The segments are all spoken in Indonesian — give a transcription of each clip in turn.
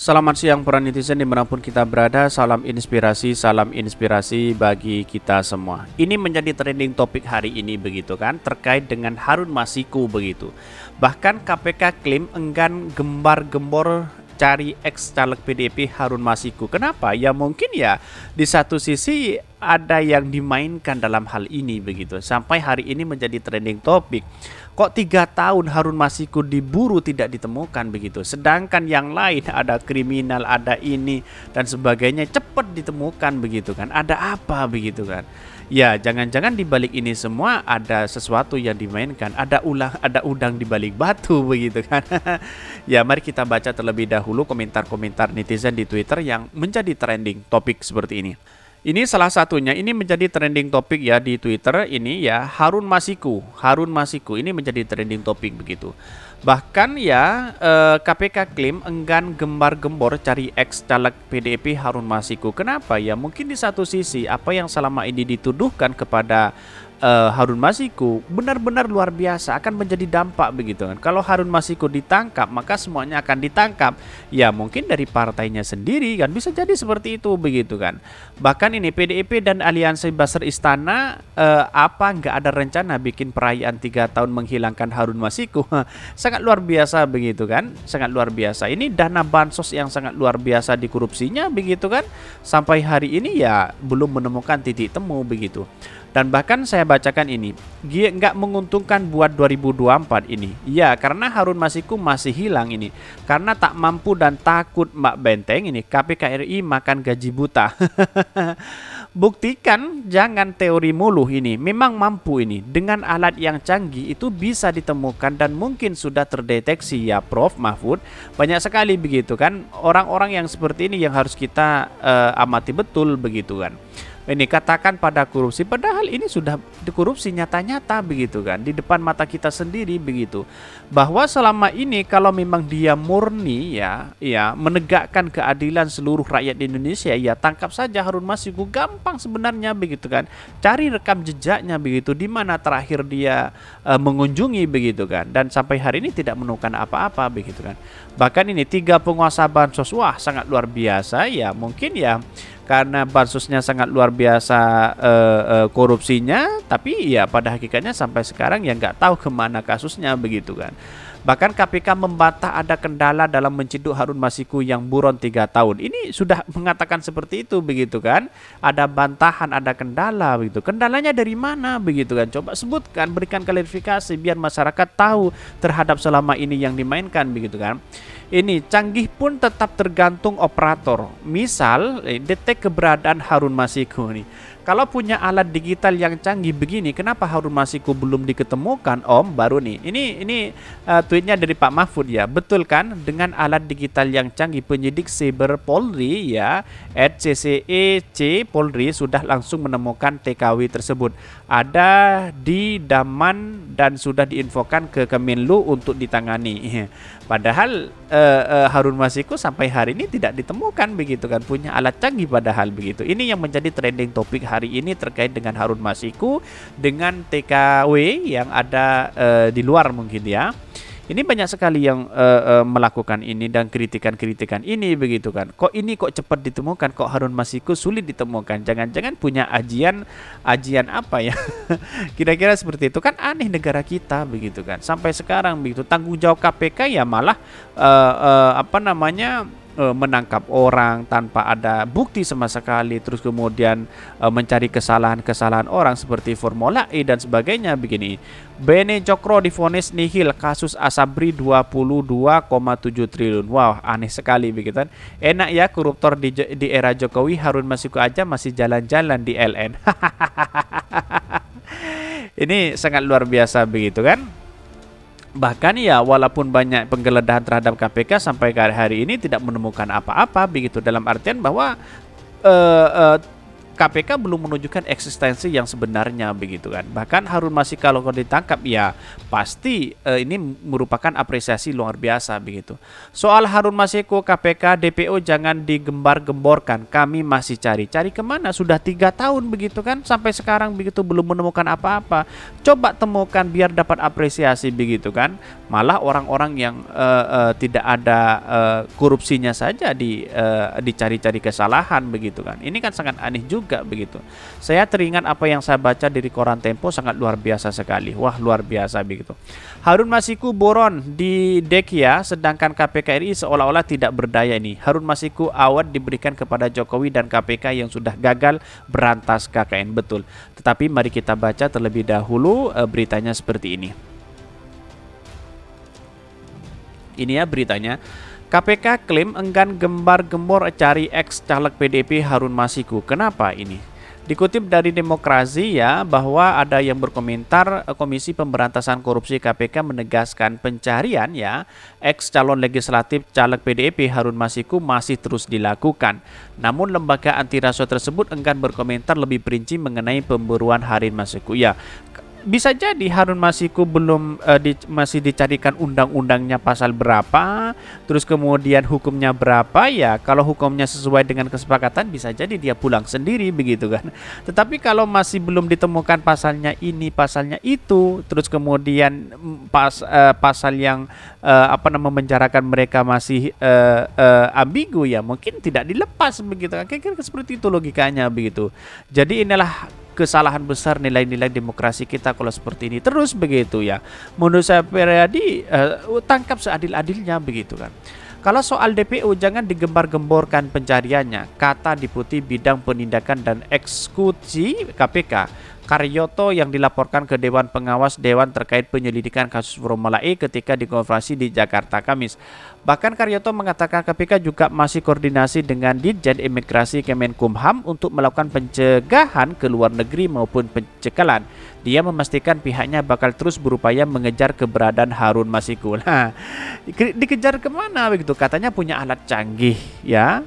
Selamat siang para netizen dimanapun kita berada Salam inspirasi, salam inspirasi bagi kita semua Ini menjadi trending topik hari ini begitu kan Terkait dengan Harun Masiku begitu Bahkan KPK klaim enggan gembar-gembor cari ex caleg PDIP Harun Masiku. Kenapa? Ya mungkin ya di satu sisi ada yang dimainkan dalam hal ini begitu sampai hari ini menjadi trending topik kok tiga tahun Harun Masiku diburu tidak ditemukan begitu sedangkan yang lain ada kriminal ada ini dan sebagainya cepat ditemukan begitu kan ada apa begitu kan Ya, jangan-jangan di balik ini semua ada sesuatu yang dimainkan, ada ulah, ada udang di balik batu begitu kan. ya, mari kita baca terlebih dahulu komentar-komentar netizen di Twitter yang menjadi trending topik seperti ini. Ini salah satunya, ini menjadi trending topik ya di Twitter ini ya, Harun Masiku. Harun Masiku ini menjadi trending topik begitu. Bahkan ya eh, KPK klaim enggan gembar-gembor cari ex caleg PDIP Harun Masiku. Kenapa ya? Mungkin di satu sisi apa yang selama ini dituduhkan kepada uh, Harun Masiku benar-benar luar biasa akan menjadi dampak begitu kan. Kalau Harun Masiku ditangkap maka semuanya akan ditangkap. Ya mungkin dari partainya sendiri kan bisa jadi seperti itu begitu kan. Bahkan ini PDIP dan Aliansi Baser Istana uh, apa nggak ada rencana bikin perayaan tiga tahun menghilangkan Harun Masiku. sangat luar biasa begitu kan. Sangat luar biasa. Ini dana bansos yang sangat luar biasa dikorupsinya begitu kan. Sampai hari ini ya belum menemukan titik temu begitu. Dan bahkan saya bacakan ini, dia nggak menguntungkan buat 2024 ini. Ya, karena Harun Masiku masih hilang ini. Karena tak mampu dan takut Mbak Benteng ini, KPKRI makan gaji buta. Buktikan jangan teori mulu ini, memang mampu ini. Dengan alat yang canggih itu bisa ditemukan dan mungkin sudah terdeteksi ya Prof Mahfud. Banyak sekali begitu kan, orang-orang yang seperti ini yang harus kita uh, amati betul begitu kan ini katakan pada korupsi padahal ini sudah korupsi nyata-nyata begitu kan di depan mata kita sendiri begitu bahwa selama ini kalau memang dia murni ya ya menegakkan keadilan seluruh rakyat di Indonesia ya tangkap saja Harun Masiku gampang sebenarnya begitu kan cari rekam jejaknya begitu di mana terakhir dia e, mengunjungi begitu kan dan sampai hari ini tidak menemukan apa-apa begitu kan bahkan ini tiga penguasa bansos wah sangat luar biasa ya mungkin ya karena bansosnya sangat luar biasa uh, uh, korupsinya tapi ya pada hakikatnya sampai sekarang ya nggak tahu kemana kasusnya begitu kan Bahkan KPK membantah ada kendala dalam menciduk Harun Masiku yang buron tiga tahun. Ini sudah mengatakan seperti itu begitu kan? Ada bantahan, ada kendala begitu. Kendalanya dari mana begitu kan? Coba sebutkan, berikan klarifikasi biar masyarakat tahu terhadap selama ini yang dimainkan begitu kan ini canggih pun tetap tergantung operator. Misal, eh, detek keberadaan Harun Masiku nih. Kalau punya alat digital yang canggih begini, kenapa Harun Masiku belum diketemukan, Om? Baru nih. Ini ini uh, tweetnya dari Pak Mahfud ya. Betul kan? Dengan alat digital yang canggih, penyidik Cyber Polri ya, CCEC e Polri sudah langsung menemukan TKW tersebut. Ada di Daman dan sudah diinfokan ke Kemenlu untuk ditangani. Padahal uh, uh, Harun Masiku sampai hari ini tidak ditemukan begitu kan punya alat canggih padahal begitu. Ini yang menjadi trending topik hari ini terkait dengan Harun Masiku dengan TKW yang ada uh, di luar mungkin ya. Ini banyak sekali yang uh, uh, melakukan ini dan kritikan-kritikan ini begitu kan. Kok ini kok cepat ditemukan, kok Harun Masiku sulit ditemukan. Jangan-jangan punya ajian ajian apa ya? Kira-kira seperti itu kan aneh negara kita begitu kan. Sampai sekarang begitu tanggung jawab KPK ya malah uh, uh, apa namanya e, menangkap orang tanpa ada bukti sama sekali terus kemudian e, mencari kesalahan-kesalahan orang seperti formula E dan sebagainya begini. Bene Cokro difonis nihil kasus Asabri 22,7 triliun. Wow, aneh sekali begitu. Kan? Enak ya koruptor di, di era Jokowi Harun Masiku aja masih jalan-jalan di LN. Ini sangat luar biasa begitu kan? bahkan ya walaupun banyak penggeledahan terhadap KPK sampai hari ini tidak menemukan apa-apa begitu dalam artian bahwa uh, uh, KPK belum menunjukkan eksistensi yang sebenarnya begitu kan. Bahkan Harun Masiku kalau ditangkap ya pasti e, ini merupakan apresiasi luar biasa begitu. Soal Harun Masiku KPK DPO jangan digembar-gemborkan. Kami masih cari. Cari kemana? Sudah tiga tahun begitu kan sampai sekarang begitu belum menemukan apa-apa. Coba temukan biar dapat apresiasi begitu kan. Malah orang-orang yang e, e, tidak ada korupsinya saja di dicari-cari kesalahan begitu kan. Ini kan sangat aneh juga juga begitu. Saya teringat apa yang saya baca dari koran Tempo sangat luar biasa sekali. Wah, luar biasa begitu. Harun Masiku boron di dek ya, sedangkan KPK RI seolah-olah tidak berdaya ini. Harun Masiku awat diberikan kepada Jokowi dan KPK yang sudah gagal berantas KKN betul. Tetapi mari kita baca terlebih dahulu eh, beritanya seperti ini. Ini ya beritanya. KPK klaim enggan gembar-gembor cari ex-caleg PDP Harun Masiku. Kenapa ini? Dikutip dari Demokrasi ya bahwa ada yang berkomentar eh, Komisi Pemberantasan Korupsi KPK menegaskan pencarian ya ex calon legislatif caleg PDIP Harun Masiku masih terus dilakukan. Namun lembaga anti rasuah tersebut enggan berkomentar lebih perinci mengenai pemburuan Harun Masiku. Ya, bisa jadi Harun Masiku belum uh, di, masih dicarikan undang-undangnya pasal berapa, terus kemudian hukumnya berapa ya. Kalau hukumnya sesuai dengan kesepakatan bisa jadi dia pulang sendiri begitu kan. Tetapi kalau masih belum ditemukan pasalnya ini, pasalnya itu, terus kemudian mm, pas uh, pasal yang uh, apa namanya menjarakan mereka masih uh, uh, ambigu ya, mungkin tidak dilepas begitu kan. Kira-kira seperti itu logikanya begitu. Jadi inilah kesalahan besar nilai-nilai demokrasi kita kalau seperti ini terus begitu ya. Menurut saya Periadi uh, eh, tangkap seadil-adilnya begitu kan. Kalau soal DPU jangan digembar-gemborkan pencariannya, kata Deputi Bidang Penindakan dan Eksekusi KPK. Karyoto yang dilaporkan ke Dewan Pengawas Dewan terkait penyelidikan kasus Formula E ketika dikonferensi di Jakarta Kamis. Bahkan Karyoto mengatakan KPK juga masih koordinasi dengan Ditjen Imigrasi Kemenkumham untuk melakukan pencegahan ke luar negeri maupun pencekalan. Dia memastikan pihaknya bakal terus berupaya mengejar keberadaan Harun Masiku. Nah, dikejar kemana begitu? Katanya punya alat canggih ya.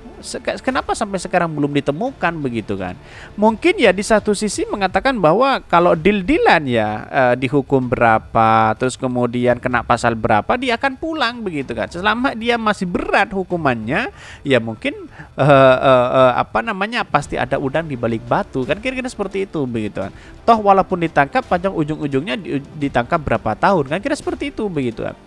Kenapa sampai sekarang belum ditemukan begitu kan? Mungkin ya di satu sisi mengatakan bahwa kalau deal-dealan ya eh, dihukum berapa, terus kemudian kena pasal berapa, dia akan pulang begitu kan. Selama selama dia masih berat hukumannya ya mungkin uh, uh, uh, apa namanya pasti ada udang di balik batu kan kira-kira seperti itu begitu kan toh walaupun ditangkap panjang ujung-ujungnya ditangkap berapa tahun kan kira seperti itu begitu kan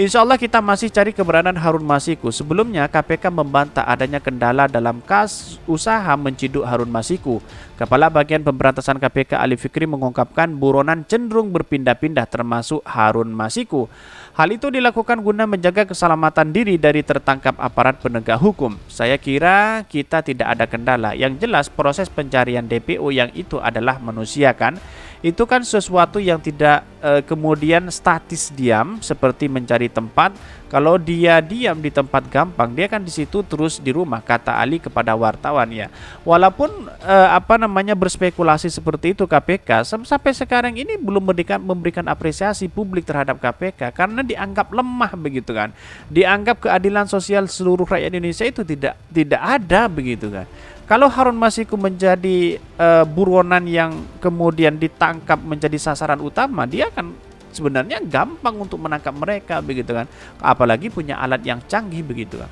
Insya Allah kita masih cari keberadaan Harun Masiku. Sebelumnya KPK membantah adanya kendala dalam kas usaha menciduk Harun Masiku. Kepala Bagian Pemberantasan KPK Ali Fikri mengungkapkan buronan cenderung berpindah-pindah termasuk Harun Masiku. Hal itu dilakukan guna menjaga keselamatan diri dari tertangkap aparat penegak hukum. Saya kira kita tidak ada kendala. Yang jelas proses pencarian DPO yang itu adalah manusia kan itu kan sesuatu yang tidak e, kemudian statis diam seperti mencari tempat. Kalau dia diam di tempat gampang, dia kan di situ terus di rumah kata Ali kepada wartawan ya. Walaupun e, apa namanya berspekulasi seperti itu KPK sampai sekarang ini belum memberikan memberikan apresiasi publik terhadap KPK karena dianggap lemah begitu kan. Dianggap keadilan sosial seluruh rakyat Indonesia itu tidak tidak ada begitu kan. Kalau Harun Masiku menjadi uh, buronan yang kemudian ditangkap menjadi sasaran utama, dia akan sebenarnya gampang untuk menangkap mereka begitu kan. Apalagi punya alat yang canggih begitu kan.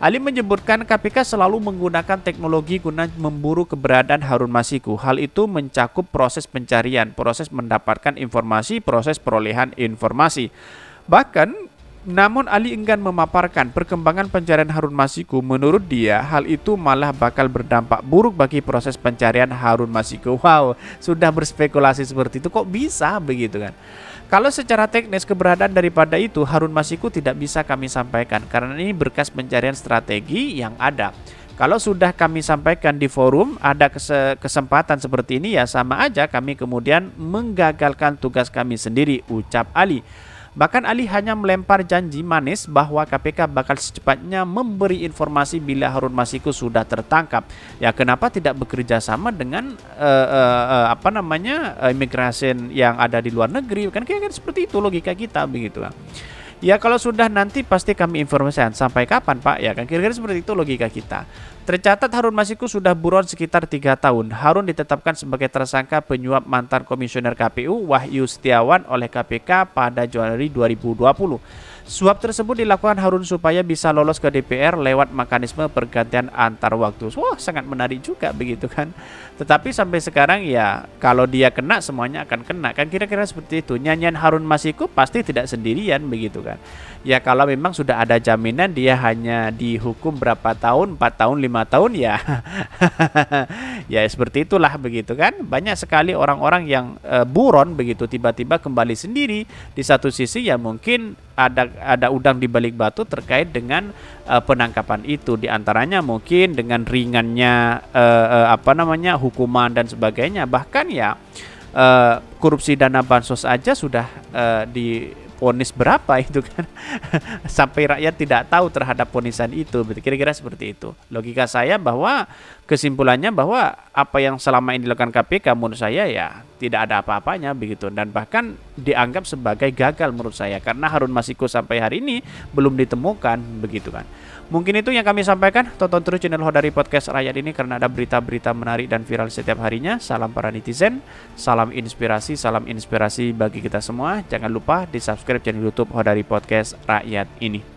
Ali menyebutkan KPK selalu menggunakan teknologi guna memburu keberadaan Harun Masiku. Hal itu mencakup proses pencarian, proses mendapatkan informasi, proses perolehan informasi. Bahkan namun Ali enggan memaparkan perkembangan pencarian Harun Masiku. Menurut dia, hal itu malah bakal berdampak buruk bagi proses pencarian Harun Masiku. Wow, sudah berspekulasi seperti itu kok bisa begitu kan? Kalau secara teknis keberadaan daripada itu Harun Masiku tidak bisa kami sampaikan karena ini berkas pencarian strategi yang ada. Kalau sudah kami sampaikan di forum ada kesempatan seperti ini ya sama aja kami kemudian menggagalkan tugas kami sendiri ucap Ali. Bahkan Ali hanya melempar janji manis bahwa KPK bakal secepatnya memberi informasi bila Harun Masiku sudah tertangkap. Ya kenapa tidak bekerja sama dengan uh, uh, uh, apa namanya uh, imigrasi yang ada di luar negeri? Kan kayak seperti itu logika kita begitu Ya kalau sudah nanti pasti kami informasikan sampai kapan Pak ya kan kira-kira seperti itu logika kita. Tercatat Harun Masiku sudah buron sekitar tiga tahun. Harun ditetapkan sebagai tersangka penyuap mantan komisioner KPU Wahyu Setiawan oleh KPK pada Januari 2020. Suap tersebut dilakukan Harun supaya bisa lolos ke DPR lewat mekanisme pergantian antar waktu. Wah, sangat menarik juga begitu kan. Tetapi sampai sekarang ya kalau dia kena semuanya akan kena kan kira-kira seperti itu. Nyanyian Harun Masiku pasti tidak sendirian begitu kan. Ya kalau memang sudah ada jaminan dia hanya dihukum berapa tahun, 4 tahun, 5 tahun ya. ya seperti itulah begitu kan banyak sekali orang-orang yang e, buron begitu tiba-tiba kembali sendiri di satu sisi ya mungkin ada ada udang di balik batu terkait dengan e, penangkapan itu diantaranya mungkin dengan ringannya e, e, apa namanya hukuman dan sebagainya bahkan ya e, korupsi dana bansos aja sudah e, di ponis berapa itu kan sampai rakyat tidak tahu terhadap ponisan itu kira-kira seperti itu logika saya bahwa kesimpulannya bahwa apa yang selama ini dilakukan KPK menurut saya ya tidak ada apa-apanya begitu dan bahkan dianggap sebagai gagal menurut saya karena Harun Masiku sampai hari ini belum ditemukan begitu kan Mungkin itu yang kami sampaikan. Tonton terus channel Hodari Podcast Rakyat ini karena ada berita-berita menarik dan viral setiap harinya. Salam para netizen, salam inspirasi, salam inspirasi bagi kita semua. Jangan lupa di-subscribe channel YouTube Hodari Podcast Rakyat ini.